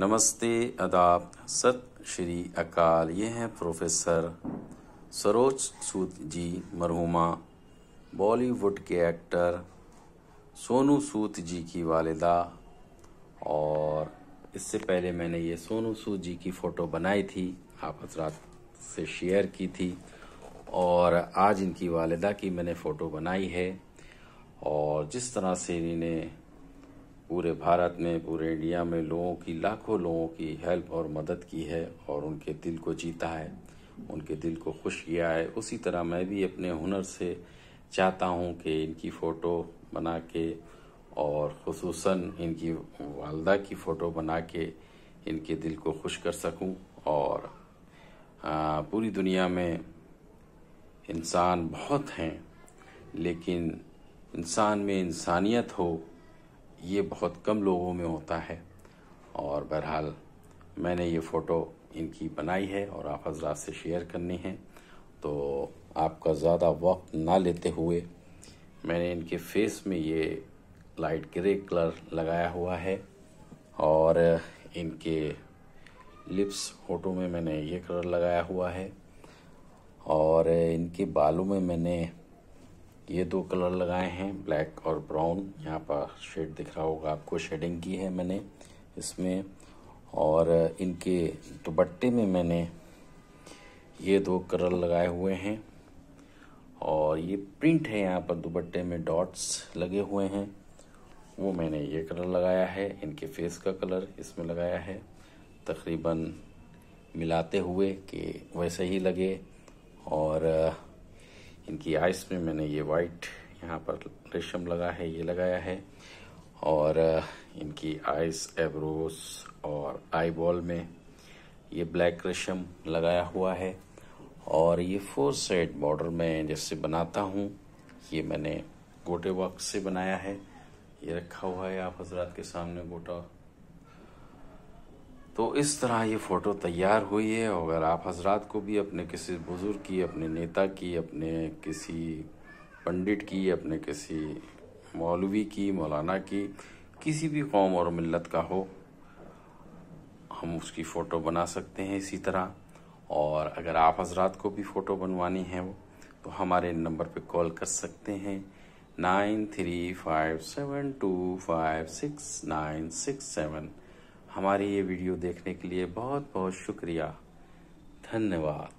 नमस्ते अदाब सत श्री अकाल ये हैं प्रोफेसर सरोज सूद जी मरहुमा बॉलीवुड के एक्टर सोनू सूद जी की वालदा और इससे पहले मैंने ये सोनू सूद जी की फ़ोटो बनाई थी आप हजरात से शेयर की थी और आज इनकी वालदा की मैंने फ़ोटो बनाई है और जिस तरह से इन्हें पूरे भारत में पूरे इंडिया में लोगों की लाखों लोगों की हेल्प और मदद की है और उनके दिल को जीता है उनके दिल को खुश किया है उसी तरह मैं भी अपने हुनर से चाहता हूँ कि इनकी फ़ोटो बना के और खसूस इनकी वालदा की फ़ोटो बना के इनके दिल को खुश कर सकूँ और पूरी दुनिया में इंसान बहुत हैं लेकिन इंसान में इंसानियत हो ये बहुत कम लोगों में होता है और बहरहाल मैंने ये फ़ोटो इनकी बनाई है और आप हजरात से शेयर करनी है तो आपका ज़्यादा वक्त ना लेते हुए मैंने इनके फेस में ये लाइट ग्रे कलर लगाया हुआ है और इनके लिप्स फ़ोटो में मैंने ये कलर लगाया हुआ है और इनके बालों में मैंने ये दो कलर लगाए हैं ब्लैक और ब्राउन यहाँ पर शेड दिख रहा होगा आपको शेडिंग की है मैंने इसमें और इनके दुपट्टे में मैंने ये दो कलर लगाए हुए हैं और ये प्रिंट है यहाँ पर दुपट्टे में डॉट्स लगे हुए हैं वो मैंने ये कलर लगाया है इनके फेस का कलर इसमें लगाया है तकरीबन मिलाते हुए कि वैसे ही लगे और की आइस में मैंने ये वाइट यहाँ पर रेशम लगा है ये लगाया है और इनकी आइस एब्रोस और आई बॉल में ये ब्लैक रेशम लगाया हुआ है और ये फोर साइड बॉर्डर में जैसे बनाता हूँ ये मैंने गोटे वर्क से बनाया है ये रखा हुआ है आप हजरात के सामने गोटा तो इस तरह ये फ़ोटो तैयार हुई है अगर आप हजरात को भी अपने किसी बुज़ुर्ग की अपने नेता की अपने किसी पंडित की अपने किसी मौलवी की मौलाना की किसी भी कौम और मिलत का हो हम उसकी फ़ोटो बना सकते हैं इसी तरह और अगर आप हजरात को भी फ़ोटो बनवानी है वो तो हमारे नंबर पे कॉल कर सकते हैं nine three five seven two five six nine six seven हमारी ये वीडियो देखने के लिए बहुत बहुत शुक्रिया धन्यवाद